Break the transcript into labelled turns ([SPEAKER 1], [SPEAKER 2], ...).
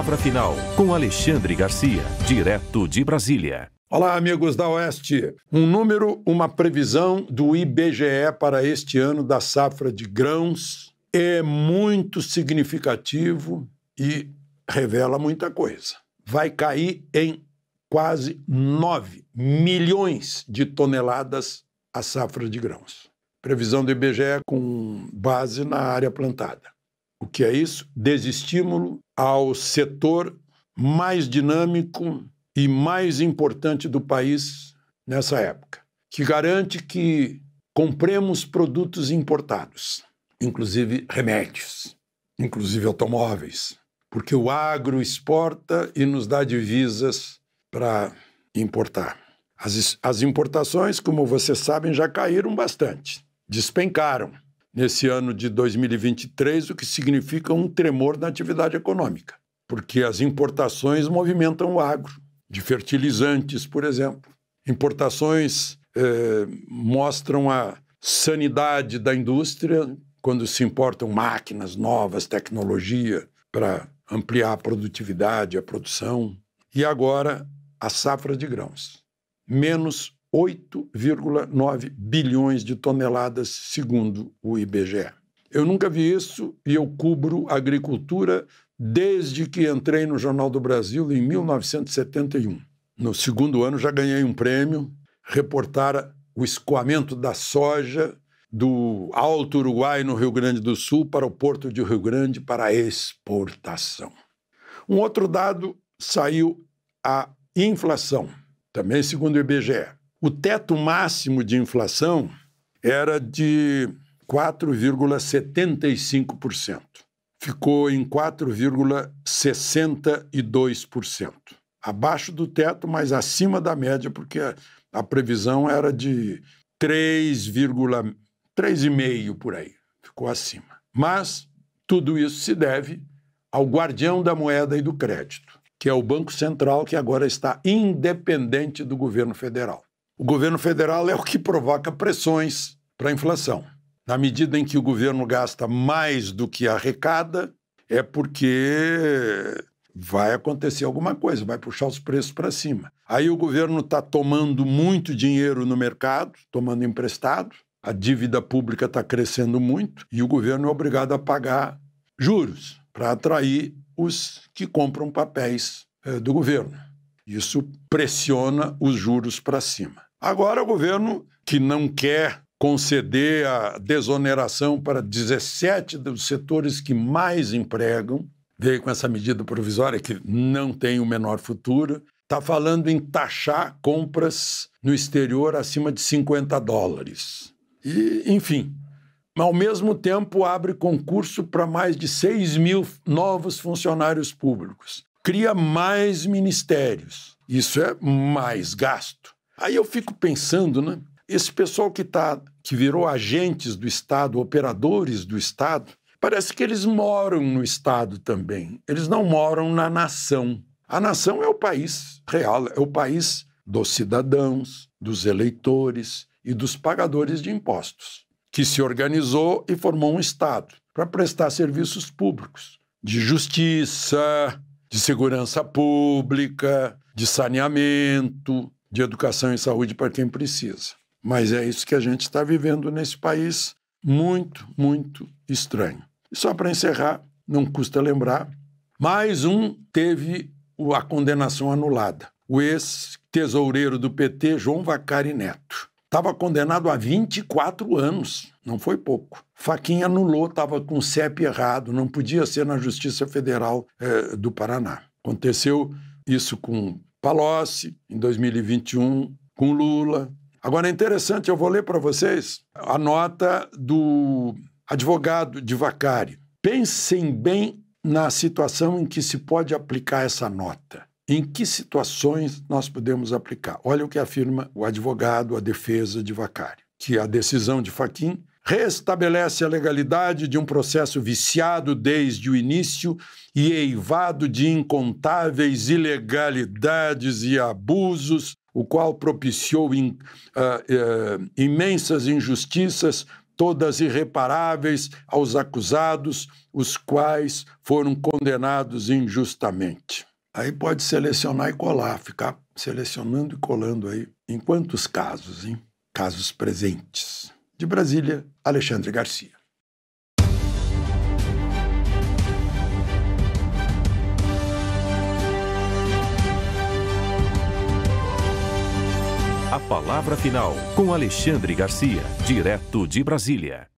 [SPEAKER 1] Palavra Final, com Alexandre Garcia, direto de Brasília. Olá, amigos da Oeste. Um número, uma previsão do IBGE para este ano da safra de grãos é muito significativo e revela muita coisa. Vai cair em quase 9 milhões de toneladas a safra de grãos. Previsão do IBGE com base na área plantada. O que é isso? Desestímulo ao setor mais dinâmico e mais importante do país nessa época, que garante que compremos produtos importados, inclusive remédios, inclusive automóveis, porque o agro exporta e nos dá divisas para importar. As, as importações, como vocês sabem, já caíram bastante, despencaram nesse ano de 2023, o que significa um tremor na atividade econômica, porque as importações movimentam o agro, de fertilizantes, por exemplo. Importações eh, mostram a sanidade da indústria quando se importam máquinas novas, tecnologia para ampliar a produtividade, a produção. E agora, a safra de grãos. Menos 8,9 bilhões de toneladas, segundo o IBGE. Eu nunca vi isso e eu cubro agricultura desde que entrei no Jornal do Brasil em 1971. No segundo ano já ganhei um prêmio, reportar o escoamento da soja do Alto Uruguai, no Rio Grande do Sul, para o Porto de Rio Grande para exportação. Um outro dado saiu a inflação, também segundo o IBGE. O teto máximo de inflação era de 4,75%. Ficou em 4,62%. Abaixo do teto, mas acima da média, porque a, previsão era de 3,5 por aí. Ficou acima. Mas tudo isso se deve ao guardião da moeda e do crédito, que é o Banco Central, que agora está independente do governo federal. O governo federal é o que provoca pressões para a inflação. Na medida em que o governo gasta mais do que arrecada, é porque vai acontecer alguma coisa, vai puxar os preços para cima. Aí o governo está tomando muito dinheiro no mercado, tomando emprestado, a dívida pública está crescendo muito e o governo é obrigado a pagar juros para atrair os que compram papéis eh, do governo. Isso pressiona os juros para cima. Agora, o governo, que não quer conceder a desoneração para 17 dos setores que mais empregam, veio com essa medida provisória que não tem o menor futuro, está falando em taxar compras no exterior acima de 50 dólares. E, enfim, ao mesmo tempo abre concurso para mais de 6 mil novos funcionários públicos. Cria mais ministérios. Isso é mais gasto. Aí eu fico pensando, né? Esse pessoal que tá, que virou agentes do Estado, operadores do Estado, parece que eles moram no Estado também. Eles não moram na nação. A nação é o país real, é o país dos cidadãos, dos eleitores e dos pagadores de impostos, que se organizou e formou um Estado para prestar serviços públicos de justiça, de segurança pública, de saneamento, de educação e saúde para quem precisa. Mas é isso que a gente está vivendo nesse país muito, muito estranho. E só para encerrar, não custa lembrar, mais um teve a condenação anulada. O ex-tesoureiro do PT, João Vacari Neto. Estava condenado a 24 anos, não foi pouco. Faquinha anulou, estava com o CEP errado, não podia ser na Justiça Federal eh, do Paraná. Aconteceu isso com Palocci, em 2021, com Lula. Agora é interessante, eu vou ler para vocês a nota do advogado de Vacari. Pensem bem na situação em que se pode aplicar essa nota. Em que situações nós podemos aplicar? Olha o que afirma o advogado, a defesa de Vacari, que a decisão de Faquin restabelece a legalidade de um processo viciado desde o início e eivado de incontáveis ilegalidades e abusos, o qual propiciou in, uh, uh, imensas injustiças, todas irreparáveis, aos acusados, os quais foram condenados injustamente. Aí pode selecionar e colar, ficar selecionando e colando aí. Em quantos casos, hein? Casos presentes. De Brasília, Alexandre Garcia. A palavra final com Alexandre Garcia, direto de Brasília.